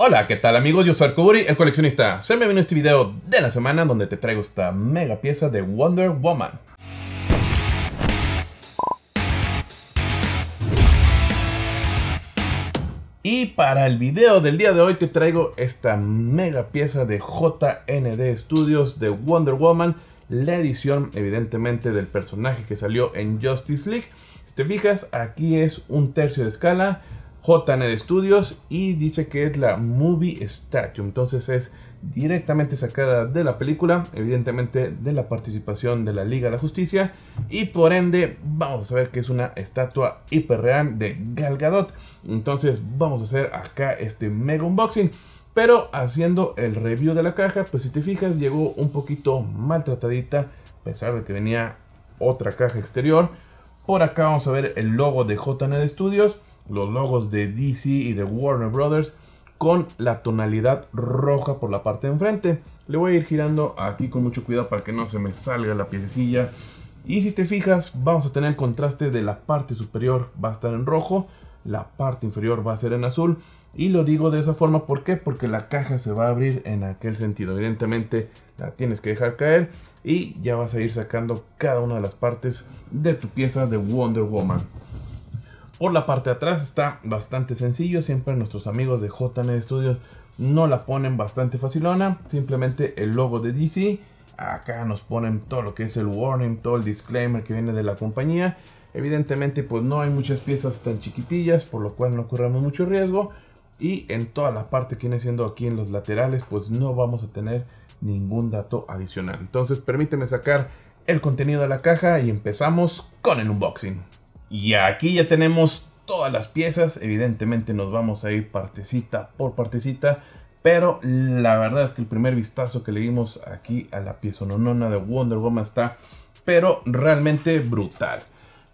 Hola, ¿qué tal amigos? Yo soy Arcuburi, el coleccionista. Se me vino este video de la semana donde te traigo esta mega pieza de Wonder Woman. Y para el video del día de hoy te traigo esta mega pieza de JND Studios de Wonder Woman, la edición evidentemente del personaje que salió en Justice League. Si te fijas, aquí es un tercio de escala, JN Studios y dice que es la Movie Statue. Entonces es directamente sacada de la película, evidentemente de la participación de la Liga de la Justicia y por ende vamos a ver que es una estatua hiperreal de Gal Gadot. Entonces vamos a hacer acá este mega unboxing. Pero haciendo el review de la caja, pues si te fijas llegó un poquito maltratadita, a pesar de que venía otra caja exterior. Por acá vamos a ver el logo de JNED Studios los logos de DC y de Warner Brothers con la tonalidad roja por la parte de enfrente. Le voy a ir girando aquí con mucho cuidado para que no se me salga la piececilla. Y si te fijas, vamos a tener contraste de la parte superior va a estar en rojo, la parte inferior va a ser en azul. Y lo digo de esa forma, ¿por qué? Porque la caja se va a abrir en aquel sentido. Evidentemente la tienes que dejar caer y ya vas a ir sacando cada una de las partes de tu pieza de Wonder Woman. Por la parte de atrás está bastante sencillo, siempre nuestros amigos de JN e Studios no la ponen bastante facilona, simplemente el logo de DC, acá nos ponen todo lo que es el warning, todo el disclaimer que viene de la compañía, evidentemente pues no hay muchas piezas tan chiquitillas, por lo cual no corremos mucho riesgo, y en toda la parte que viene siendo aquí en los laterales pues no vamos a tener ningún dato adicional, entonces permíteme sacar el contenido de la caja y empezamos con el unboxing. Y aquí ya tenemos todas las piezas. Evidentemente nos vamos a ir partecita por partecita. Pero la verdad es que el primer vistazo que le dimos aquí a la pieza nonona de Wonder Woman está pero realmente brutal.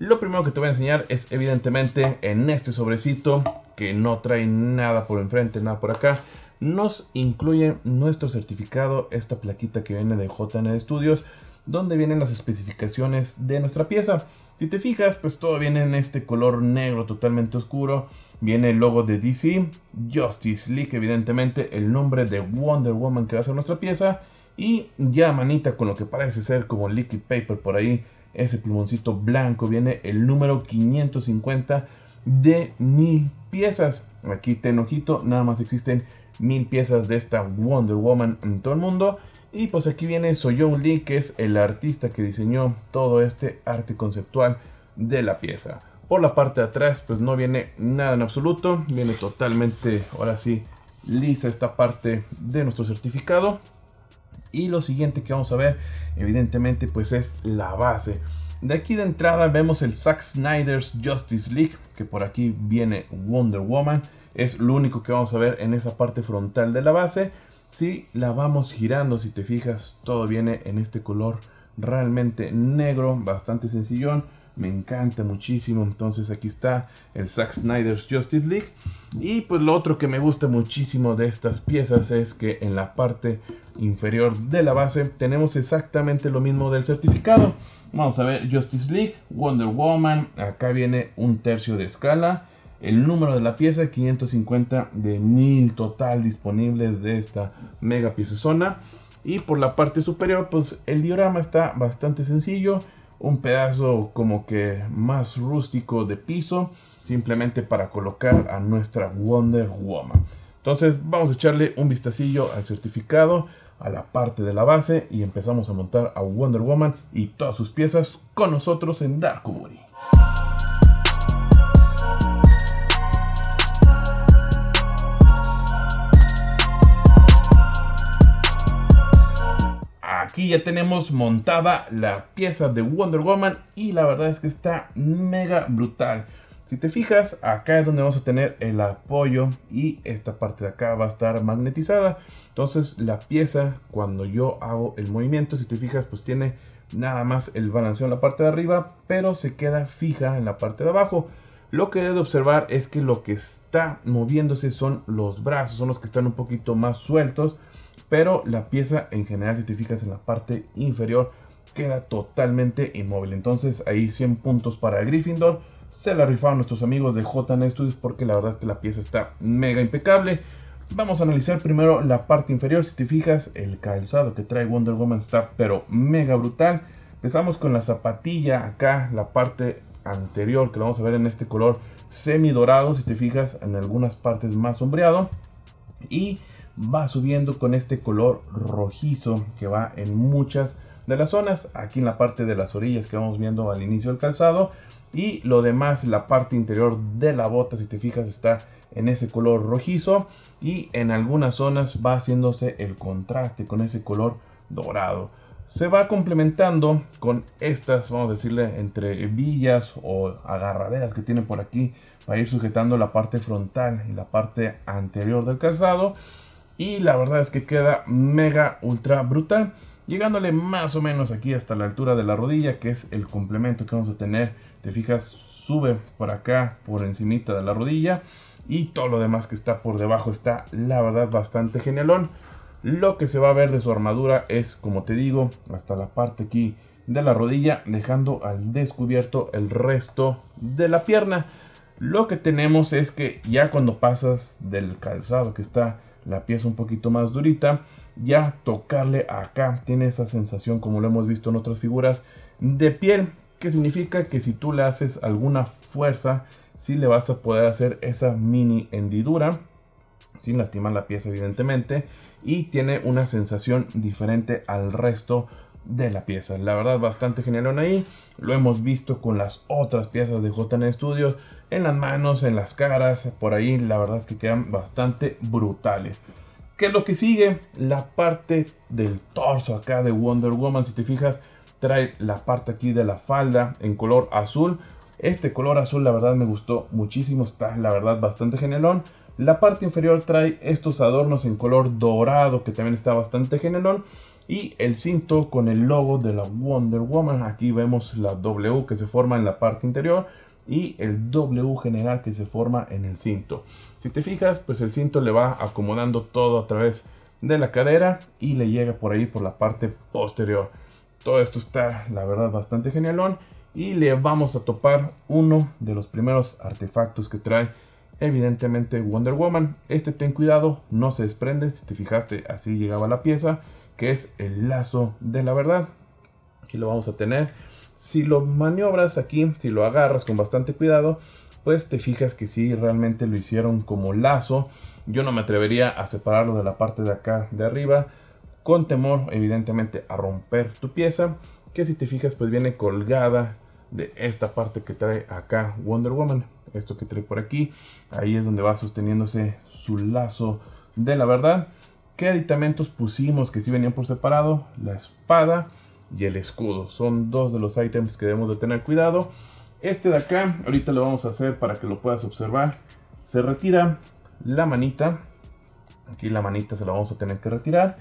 Lo primero que te voy a enseñar es evidentemente en este sobrecito que no trae nada por enfrente, nada por acá. Nos incluye nuestro certificado, esta plaquita que viene de JN Studios donde vienen las especificaciones de nuestra pieza. Si te fijas, pues todo viene en este color negro totalmente oscuro. Viene el logo de DC, Justice League, evidentemente, el nombre de Wonder Woman que va a ser nuestra pieza. Y ya manita con lo que parece ser como liquid paper por ahí, ese plumoncito blanco, viene el número 550 de mil piezas. Aquí ten ojito, nada más existen mil piezas de esta Wonder Woman en todo el mundo. Y pues aquí viene Soyoung Lee, que es el artista que diseñó todo este arte conceptual de la pieza. Por la parte de atrás pues no viene nada en absoluto, viene totalmente, ahora sí, lisa esta parte de nuestro certificado. Y lo siguiente que vamos a ver, evidentemente, pues es la base. De aquí de entrada vemos el Zack Snyder's Justice League, que por aquí viene Wonder Woman. Es lo único que vamos a ver en esa parte frontal de la base. Si la vamos girando, si te fijas, todo viene en este color realmente negro, bastante sencillón. Me encanta muchísimo. Entonces aquí está el Zack Snyder's Justice League. Y pues lo otro que me gusta muchísimo de estas piezas es que en la parte inferior de la base tenemos exactamente lo mismo del certificado. Vamos a ver Justice League, Wonder Woman. Acá viene un tercio de escala. El número de la pieza, 550 de 1000 total disponibles de esta mega zona Y por la parte superior, pues el diorama está bastante sencillo. Un pedazo como que más rústico de piso, simplemente para colocar a nuestra Wonder Woman. Entonces vamos a echarle un vistacillo al certificado, a la parte de la base y empezamos a montar a Wonder Woman y todas sus piezas con nosotros en Dark aquí ya tenemos montada la pieza de Wonder Woman y la verdad es que está mega brutal. Si te fijas, acá es donde vamos a tener el apoyo y esta parte de acá va a estar magnetizada. Entonces la pieza, cuando yo hago el movimiento, si te fijas, pues tiene nada más el balanceo en la parte de arriba, pero se queda fija en la parte de abajo. Lo que he de observar es que lo que está moviéndose son los brazos, son los que están un poquito más sueltos pero la pieza en general, si te fijas en la parte inferior, queda totalmente inmóvil. Entonces ahí 100 puntos para Gryffindor. Se la rifaron nuestros amigos de JN Studios porque la verdad es que la pieza está mega impecable. Vamos a analizar primero la parte inferior. Si te fijas, el calzado que trae Wonder Woman está pero mega brutal. Empezamos con la zapatilla acá, la parte anterior que vamos a ver en este color semi dorado. Si te fijas, en algunas partes más sombreado. Y va subiendo con este color rojizo que va en muchas de las zonas, aquí en la parte de las orillas que vamos viendo al inicio del calzado y lo demás, la parte interior de la bota, si te fijas, está en ese color rojizo y en algunas zonas va haciéndose el contraste con ese color dorado. Se va complementando con estas, vamos a decirle, entre villas o agarraderas que tiene por aquí para ir sujetando la parte frontal y la parte anterior del calzado y la verdad es que queda mega ultra brutal. Llegándole más o menos aquí hasta la altura de la rodilla, que es el complemento que vamos a tener. Te fijas, sube por acá, por encimita de la rodilla. Y todo lo demás que está por debajo está, la verdad, bastante genialón. Lo que se va a ver de su armadura es, como te digo, hasta la parte aquí de la rodilla, dejando al descubierto el resto de la pierna. Lo que tenemos es que ya cuando pasas del calzado que está la pieza un poquito más durita. Ya tocarle acá tiene esa sensación como lo hemos visto en otras figuras de piel. Que significa que si tú le haces alguna fuerza, si sí le vas a poder hacer esa mini hendidura. Sin lastimar la pieza evidentemente. Y tiene una sensación diferente al resto de la pieza. La verdad, bastante genialón ahí. Lo hemos visto con las otras piezas de JN Studios. En las manos, en las caras, por ahí. La verdad es que quedan bastante brutales. Que es lo que sigue? La parte del torso acá de Wonder Woman. Si te fijas, trae la parte aquí de la falda en color azul. Este color azul la verdad me gustó muchísimo. Está la verdad bastante genialón. La parte inferior trae estos adornos en color dorado que también está bastante genialón y el cinto con el logo de la Wonder Woman. Aquí vemos la W que se forma en la parte interior y el W general que se forma en el cinto. Si te fijas, pues el cinto le va acomodando todo a través de la cadera y le llega por ahí por la parte posterior. Todo esto está, la verdad, bastante genialón y le vamos a topar uno de los primeros artefactos que trae evidentemente Wonder Woman. Este ten cuidado, no se desprende, si te fijaste así llegaba la pieza que es el lazo de la verdad. Aquí lo vamos a tener. Si lo maniobras aquí, si lo agarras con bastante cuidado, pues te fijas que sí realmente lo hicieron como lazo. Yo no me atrevería a separarlo de la parte de acá de arriba, con temor evidentemente a romper tu pieza, que si te fijas pues viene colgada de esta parte que trae acá Wonder Woman. Esto que trae por aquí, ahí es donde va sosteniéndose su lazo de la verdad. ¿Qué aditamentos pusimos que sí venían por separado? La espada y el escudo. Son dos de los ítems que debemos de tener cuidado. Este de acá, ahorita lo vamos a hacer para que lo puedas observar. Se retira la manita. Aquí la manita se la vamos a tener que retirar.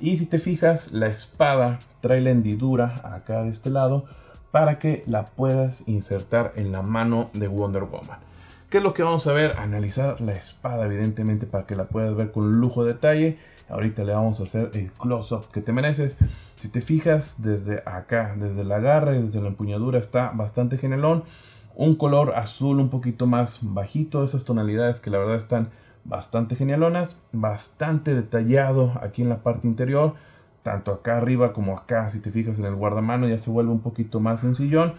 Y si te fijas, la espada trae la hendidura acá de este lado para que la puedas insertar en la mano de Wonder Woman. ¿Qué es lo que vamos a ver? Analizar la espada, evidentemente, para que la puedas ver con lujo de detalle. Ahorita le vamos a hacer el close-up que te mereces. Si te fijas, desde acá, desde el agarre, desde la empuñadura, está bastante genialón. Un color azul un poquito más bajito, esas tonalidades que la verdad están bastante genialonas. Bastante detallado aquí en la parte interior, tanto acá arriba como acá. Si te fijas en el guardamano ya se vuelve un poquito más sencillón.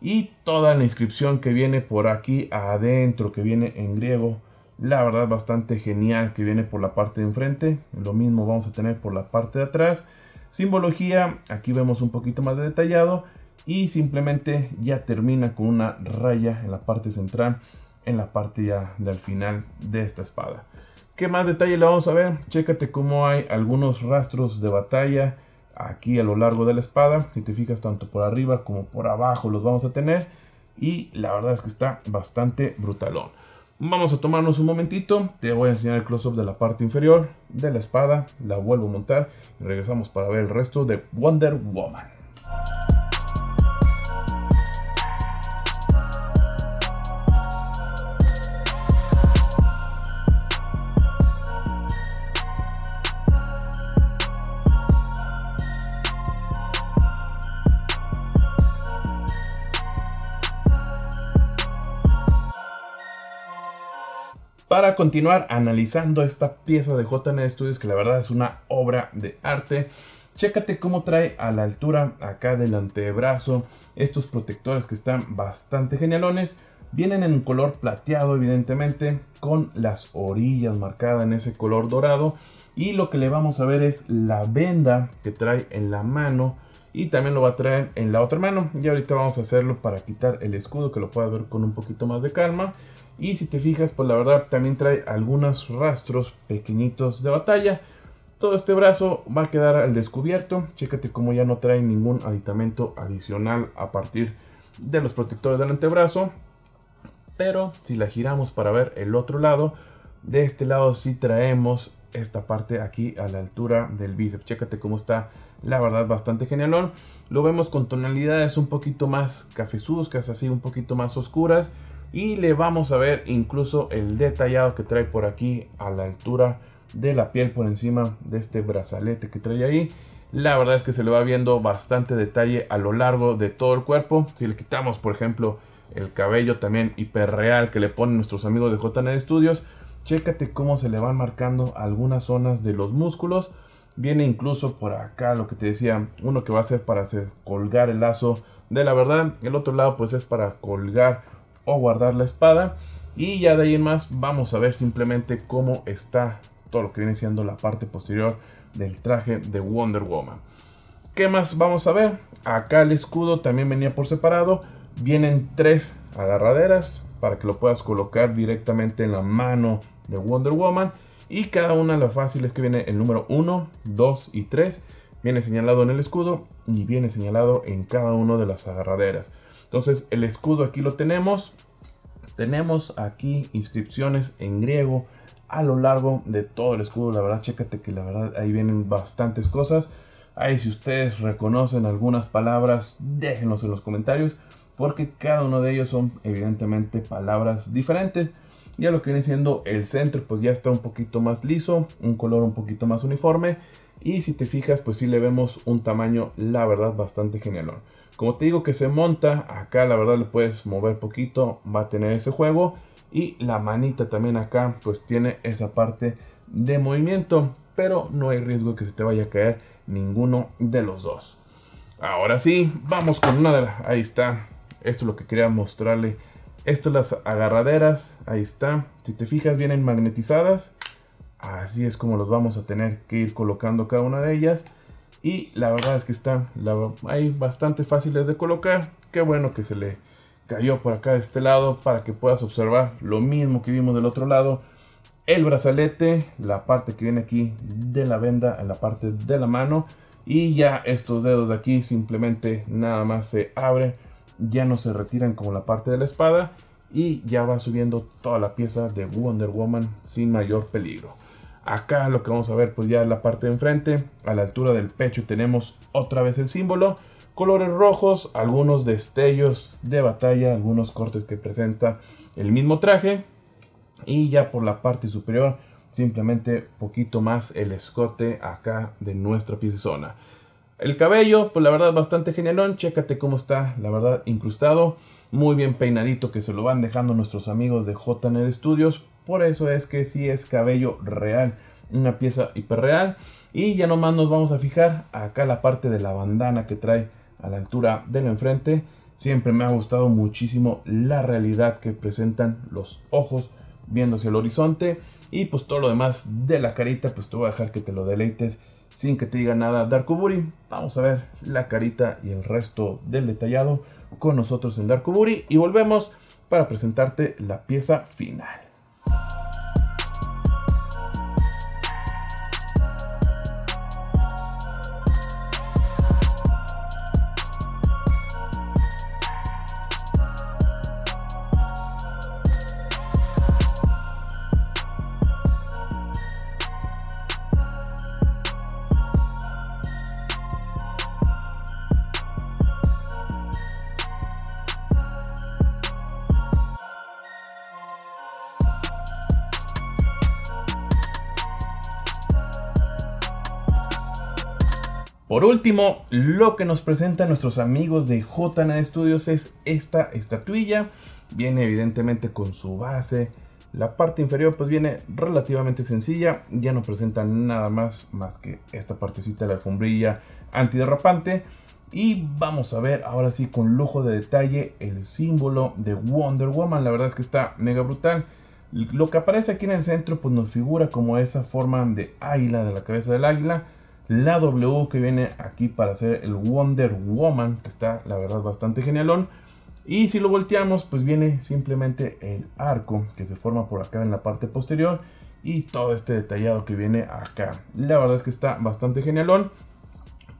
Y toda la inscripción que viene por aquí adentro, que viene en griego la verdad bastante genial que viene por la parte de enfrente lo mismo vamos a tener por la parte de atrás simbología aquí vemos un poquito más de detallado y simplemente ya termina con una raya en la parte central en la parte ya del final de esta espada ¿Qué más detalle le vamos a ver? Chécate cómo hay algunos rastros de batalla aquí a lo largo de la espada. Si te fijas tanto por arriba como por abajo los vamos a tener. Y la verdad es que está bastante brutalón. Vamos a tomarnos un momentito, te voy a enseñar el close-up de la parte inferior de la espada, la vuelvo a montar y regresamos para ver el resto de Wonder Woman. Para continuar analizando esta pieza de JN Studios, que la verdad es una obra de arte, Chécate cómo trae a la altura acá del antebrazo estos protectores que están bastante genialones. Vienen en color plateado evidentemente con las orillas marcadas en ese color dorado. Y lo que le vamos a ver es la venda que trae en la mano y también lo va a traer en la otra mano. Y ahorita vamos a hacerlo para quitar el escudo que lo pueda ver con un poquito más de calma. Y si te fijas, pues la verdad también trae algunos rastros pequeñitos de batalla. Todo este brazo va a quedar al descubierto. Chécate cómo ya no trae ningún aditamento adicional a partir de los protectores del antebrazo. Pero si la giramos para ver el otro lado, de este lado sí traemos esta parte aquí a la altura del bíceps. Chécate cómo está, la verdad, bastante genialón. Lo vemos con tonalidades un poquito más cafezuzcas, así un poquito más oscuras y le vamos a ver incluso el detallado que trae por aquí a la altura de la piel por encima de este brazalete que trae ahí la verdad es que se le va viendo bastante detalle a lo largo de todo el cuerpo si le quitamos por ejemplo el cabello también hiperreal que le ponen nuestros amigos de JN Studios chécate cómo se le van marcando algunas zonas de los músculos viene incluso por acá lo que te decía uno que va a ser para hacer colgar el lazo de la verdad el otro lado pues es para colgar o guardar la espada. Y ya de ahí en más vamos a ver simplemente cómo está todo lo que viene siendo la parte posterior del traje de Wonder Woman. ¿Qué más vamos a ver? Acá el escudo también venía por separado. Vienen tres agarraderas para que lo puedas colocar directamente en la mano de Wonder Woman. Y cada una lo fácil es que viene el número 1, 2 y 3 viene señalado en el escudo y viene señalado en cada una de las agarraderas. Entonces el escudo aquí lo tenemos. Tenemos aquí inscripciones en griego a lo largo de todo el escudo. La verdad, chécate que la verdad ahí vienen bastantes cosas. Ahí si ustedes reconocen algunas palabras, déjenlos en los comentarios. Porque cada uno de ellos son evidentemente palabras diferentes. Ya lo que viene siendo el centro, pues ya está un poquito más liso, un color un poquito más uniforme. Y si te fijas, pues sí le vemos un tamaño, la verdad, bastante genial. Como te digo que se monta, acá la verdad le puedes mover poquito, va a tener ese juego. Y la manita también acá pues tiene esa parte de movimiento, pero no hay riesgo que se te vaya a caer ninguno de los dos. Ahora sí, vamos con una de las... Ahí está, esto es lo que quería mostrarle. Esto es las agarraderas, ahí está. Si te fijas vienen magnetizadas, así es como los vamos a tener que ir colocando cada una de ellas. Y la verdad es que están ahí bastante fáciles de colocar. Qué bueno que se le cayó por acá de este lado para que puedas observar lo mismo que vimos del otro lado. El brazalete, la parte que viene aquí de la venda en la parte de la mano. Y ya estos dedos de aquí simplemente nada más se abren. Ya no se retiran como la parte de la espada. Y ya va subiendo toda la pieza de Wonder Woman sin mayor peligro. Acá lo que vamos a ver pues ya la parte de enfrente, a la altura del pecho tenemos otra vez el símbolo, colores rojos, algunos destellos de batalla, algunos cortes que presenta el mismo traje y ya por la parte superior simplemente poquito más el escote acá de nuestra zona. El cabello, pues la verdad bastante genialón, chécate cómo está, la verdad incrustado, muy bien peinadito que se lo van dejando nuestros amigos de JNed Studios por eso es que sí es cabello real, una pieza hiperreal. Y ya nomás nos vamos a fijar acá la parte de la bandana que trae a la altura del enfrente. Siempre me ha gustado muchísimo la realidad que presentan los ojos viendo hacia el horizonte. Y pues todo lo demás de la carita, pues te voy a dejar que te lo deleites sin que te diga nada Darkuburi. Vamos a ver la carita y el resto del detallado con nosotros en Darkuburi. Y volvemos para presentarte la pieza final. Por último, lo que nos presentan nuestros amigos de JNA Studios es esta estatuilla. Viene evidentemente con su base. La parte inferior pues viene relativamente sencilla. Ya no presenta nada más más que esta partecita de la alfombrilla antiderrapante. Y vamos a ver ahora sí con lujo de detalle el símbolo de Wonder Woman. La verdad es que está mega brutal. Lo que aparece aquí en el centro pues nos figura como esa forma de águila, de la cabeza del águila la W que viene aquí para hacer el Wonder Woman, que está la verdad bastante genialón. Y si lo volteamos, pues viene simplemente el arco que se forma por acá en la parte posterior. Y todo este detallado que viene acá. La verdad es que está bastante genialón.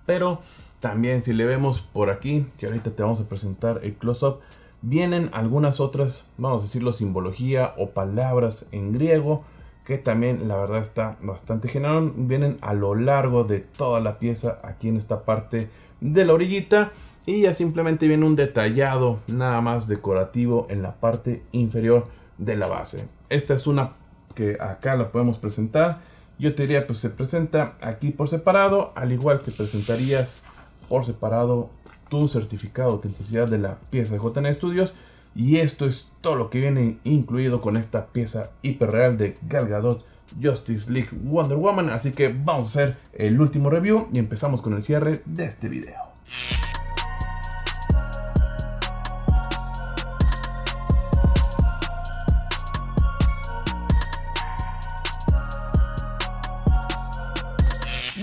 Pero también si le vemos por aquí, que ahorita te vamos a presentar el close-up. Vienen algunas otras, vamos a decirlo, simbología o palabras en griego que también la verdad está bastante genial Vienen a lo largo de toda la pieza aquí en esta parte de la orillita. Y ya simplemente viene un detallado nada más decorativo en la parte inferior de la base. Esta es una que acá la podemos presentar. Yo te diría pues se presenta aquí por separado. Al igual que presentarías por separado tu certificado de autenticidad de la pieza de JN Studios. Y esto es todo lo que viene incluido con esta pieza hiperreal de Gal Justice League Wonder Woman. Así que vamos a hacer el último review y empezamos con el cierre de este video.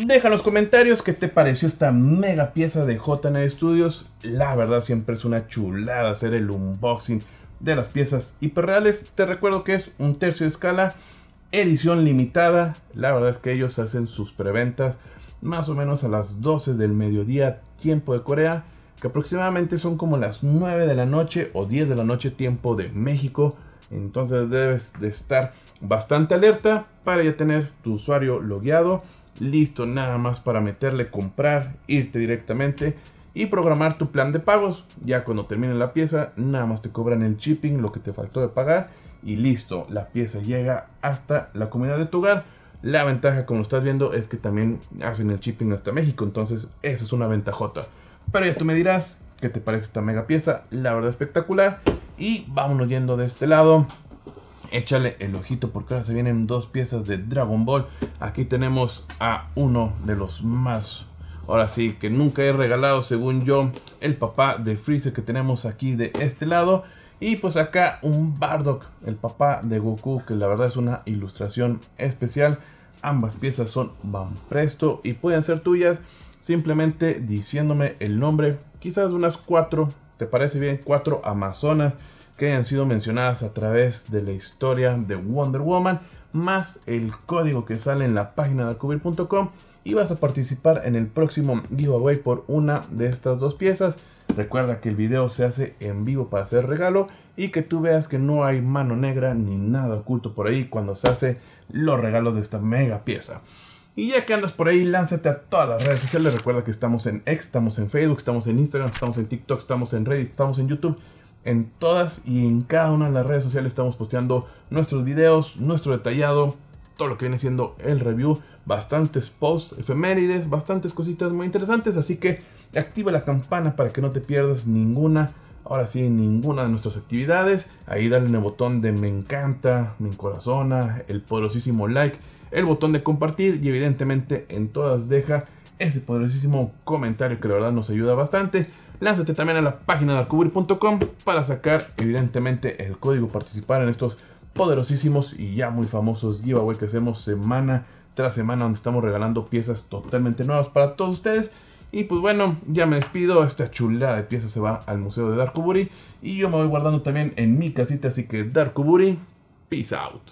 Deja en los comentarios qué te pareció esta mega pieza de JN Studios. La verdad siempre es una chulada hacer el unboxing de las piezas hiperreales. Te recuerdo que es un tercio de escala, edición limitada. La verdad es que ellos hacen sus preventas más o menos a las 12 del mediodía tiempo de Corea, que aproximadamente son como las 9 de la noche o 10 de la noche tiempo de México. Entonces debes de estar bastante alerta para ya tener tu usuario logueado listo nada más para meterle comprar, irte directamente y programar tu plan de pagos. Ya cuando termine la pieza, nada más te cobran el shipping, lo que te faltó de pagar y listo, la pieza llega hasta la comunidad de tu hogar. La ventaja, como estás viendo, es que también hacen el shipping hasta México, entonces esa es una ventajota. Pero ya tú me dirás qué te parece esta mega pieza, la verdad espectacular. Y vámonos yendo de este lado échale el ojito porque ahora se vienen dos piezas de Dragon Ball. Aquí tenemos a uno de los más, ahora sí, que nunca he regalado según yo, el papá de Freezer que tenemos aquí de este lado. Y pues acá un Bardock, el papá de Goku, que la verdad es una ilustración especial. Ambas piezas son van presto y pueden ser tuyas simplemente diciéndome el nombre. Quizás unas cuatro, ¿te parece bien? Cuatro Amazonas que hayan sido mencionadas a través de la historia de Wonder Woman, más el código que sale en la página de cover.com y vas a participar en el próximo giveaway por una de estas dos piezas. Recuerda que el video se hace en vivo para hacer regalo y que tú veas que no hay mano negra ni nada oculto por ahí cuando se hace los regalos de esta mega pieza. Y ya que andas por ahí, lánzate a todas las redes sociales. Recuerda que estamos en X, estamos en Facebook, estamos en Instagram, estamos en TikTok, estamos en Reddit, estamos en YouTube. En todas y en cada una de las redes sociales estamos posteando nuestros videos, nuestro detallado, todo lo que viene siendo el review, bastantes posts, efemérides, bastantes cositas muy interesantes, así que activa la campana para que no te pierdas ninguna, ahora sí, ninguna de nuestras actividades. Ahí dale en el botón de me encanta, me encorazona, el poderosísimo like, el botón de compartir y evidentemente en todas deja ese poderosísimo comentario que la verdad nos ayuda bastante. Lánzate también a la página de para sacar, evidentemente, el código, participar en estos poderosísimos y ya muy famosos giveaway que hacemos semana tras semana, donde estamos regalando piezas totalmente nuevas para todos ustedes. Y pues bueno, ya me despido. Esta chulada de piezas se va al Museo de Darkuburi. Y yo me voy guardando también en mi casita. Así que Darkuburi, peace out.